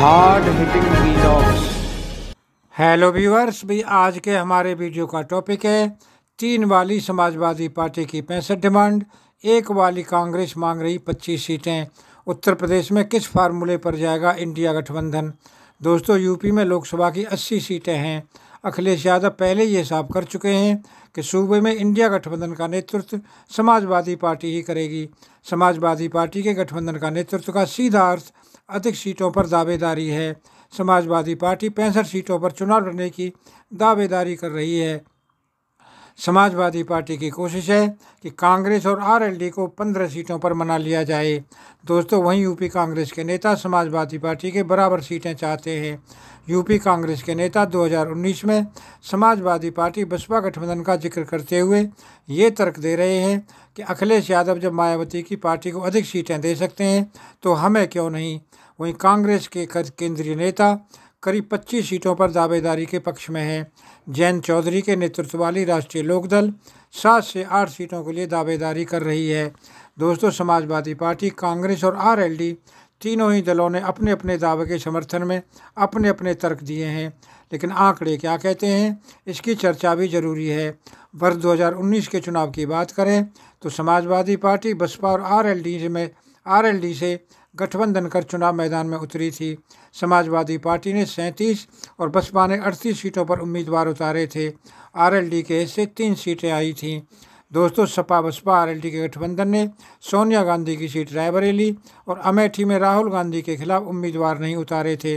hard hitting vlogs hello viewers भी आज के हमारे वीडियो का टॉपिक है तीन वाली समाजवादी पार्टी की पैंसठ डिमांड एक वाली कांग्रेस मांग रही पच्चीस सीटें उत्तर प्रदेश में किस फार्मूले पर जाएगा इंडिया गठबंधन दोस्तों यूपी में लोकसभा की अस्सी सीटें हैं अखिलेश यादव पहले ये साफ कर चुके हैं कि सूबे में इंडिया गठबंधन का नेतृत्व समाजवादी पार्टी ही करेगी समाजवादी पार्टी के गठबंधन का नेतृत्व का सीधा अर्थ अधिक सीटों पर दावेदारी है समाजवादी पार्टी पैंसठ सीटों पर चुनाव लड़ने की दावेदारी कर रही है समाजवादी पार्टी की कोशिश है कि कांग्रेस और आरएलडी को पंद्रह सीटों पर मना लिया जाए दोस्तों वहीं यूपी कांग्रेस के नेता समाजवादी पार्टी के बराबर सीटें चाहते हैं यूपी कांग्रेस के नेता 2019 में समाजवादी पार्टी बसपा गठबंधन का जिक्र करते हुए ये तर्क दे रहे हैं कि अखिलेश यादव जब मायावती की पार्टी को अधिक सीटें दे सकते हैं तो हमें क्यों नहीं वहीं कांग्रेस के केंद्रीय नेता करीब 25 सीटों पर दावेदारी के पक्ष में है जैन चौधरी के नेतृत्व वाली राष्ट्रीय लोकदल सात से आठ सीटों के लिए दावेदारी कर रही है दोस्तों समाजवादी पार्टी कांग्रेस और आरएलडी तीनों ही दलों ने अपने अपने दावे के समर्थन में अपने अपने तर्क दिए हैं लेकिन आंकड़े क्या कहते हैं इसकी चर्चा भी जरूरी है वर्ष 2019 के चुनाव की बात करें तो समाजवादी पार्टी बसपा और आरएलडी में आरएलडी से गठबंधन कर चुनाव मैदान में उतरी थी समाजवादी पार्टी ने 37 और बसपा ने 38 सीटों पर उम्मीदवार उतारे थे आरएलडी के हिस्से तीन सीटें आई थीं दोस्तों सपा बसपा आरएलडी के गठबंधन ने सोनिया गांधी की सीट रायबरेली और अमेठी में राहुल गांधी के खिलाफ उम्मीदवार नहीं उतारे थे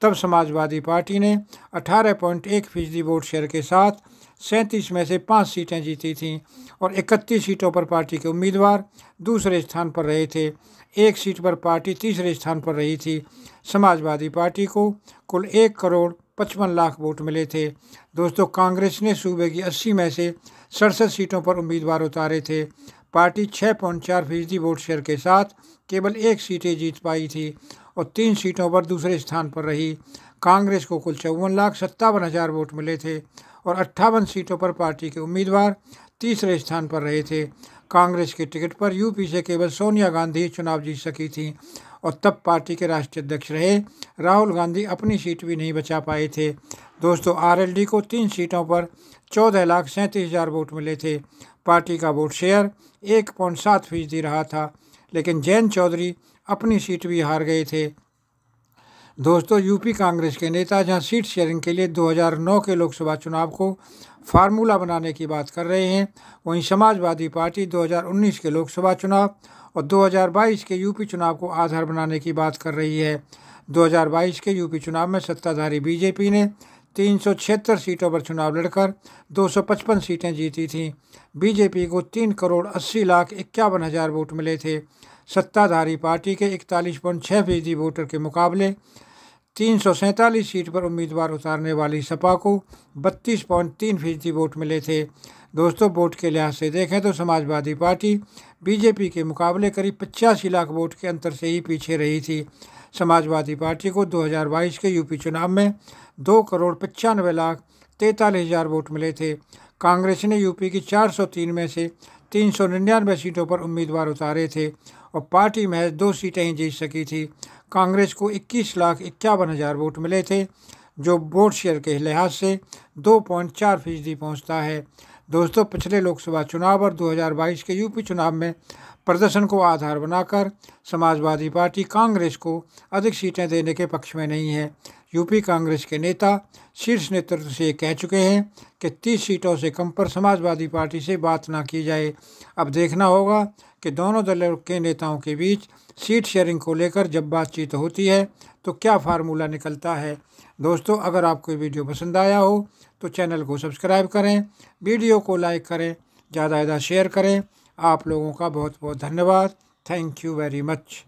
तब समाजवादी पार्टी ने 18.1 फीसदी वोट शेयर के साथ सैंतीस में से पाँच सीटें जीती थीं और इकतीस सीटों पर पार्टी के उम्मीदवार दूसरे स्थान पर रहे थे एक सीट पर पार्टी तीसरे स्थान पर रही थी समाजवादी पार्टी को कुल एक करोड़ पचपन लाख वोट मिले थे दोस्तों कांग्रेस ने सूबे की अस्सी में से सड़सठ सीटों पर उम्मीदवार उतारे थे पार्टी छः पॉइंट चार फीसदी वोट शेयर के साथ केवल एक सीटें जीत पाई थी और तीन सीटों पर दूसरे स्थान पर रही कांग्रेस को कुल चौवन लाख सत्तावन हज़ार वोट मिले थे और अट्ठावन सीटों पर पार्टी के उम्मीदवार तीसरे स्थान पर रहे थे कांग्रेस के टिकट पर यूपी से केवल सोनिया गांधी चुनाव जीत सकी थी और तब पार्टी के राष्ट्रीय अध्यक्ष रहे राहुल गांधी अपनी सीट भी नहीं बचा पाए थे दोस्तों आरएलडी को तीन सीटों पर चौदह लाख सैंतीस हज़ार वोट मिले थे पार्टी का वोट शेयर एक पॉइंट सात फीसदी रहा था लेकिन जैन चौधरी अपनी सीट भी हार गए थे दोस्तों यूपी कांग्रेस के नेता जहां सीट शेयरिंग के लिए 2009 के लोकसभा चुनाव को फार्मूला बनाने की बात कर रहे हैं वहीं समाजवादी पार्टी 2019 के लोकसभा चुनाव और 2022 के यूपी चुनाव को आधार बनाने की बात कर रही है 2022 के यूपी चुनाव में सत्ताधारी बीजेपी ने तीन सीटों पर चुनाव लड़कर 255 सीटें जीती थीं बीजेपी को तीन करोड़ अस्सी लाख इक्यावन हज़ार वोट मिले थे सत्ताधारी पार्टी के इकतालीस पॉइंट छः फीसदी वोटर के मुकाबले तीन सौ सैंतालीस सीट पर उम्मीदवार उतारने वाली सपा को बत्तीस पॉइंट तीन फीसदी वोट मिले थे दोस्तों वोट के लिहाज से देखें तो समाजवादी पार्टी बीजेपी के मुकाबले करीब पचासी लाख वोट के अंतर से ही पीछे रही थी समाजवादी पार्टी को 2022 के यूपी चुनाव में दो करोड़ पचानवे लाख तैंतालीस हज़ार वोट मिले थे कांग्रेस ने यूपी की 403 में से तीन सौ निन्यानवे सीटों पर उम्मीदवार उतारे थे और पार्टी महज दो सीटें ही जीत सकी थी कांग्रेस को इक्कीस लाख इक्यावन हज़ार वोट मिले थे जो वोट शेयर के लिहाज से दो पॉइंट चार फीसदी पहुँचता है दोस्तों पिछले लोकसभा चुनाव और 2022 के यूपी चुनाव में प्रदर्शन को आधार बनाकर समाजवादी पार्टी कांग्रेस को अधिक सीटें देने के पक्ष में नहीं है यूपी कांग्रेस के नेता शीर्ष नेतृत्व से कह चुके हैं कि तीस सीटों से कम पर समाजवादी पार्टी से बात ना की जाए अब देखना होगा कि दोनों दलों के नेताओं के बीच सीट शेयरिंग को लेकर जब बातचीत होती है तो क्या फार्मूला निकलता है दोस्तों अगर आपको वीडियो पसंद आया हो तो चैनल को सब्सक्राइब करें वीडियो को लाइक करें ज़्यादा ज़्यादा शेयर करें आप लोगों का बहुत बहुत धन्यवाद थैंक यू वेरी मच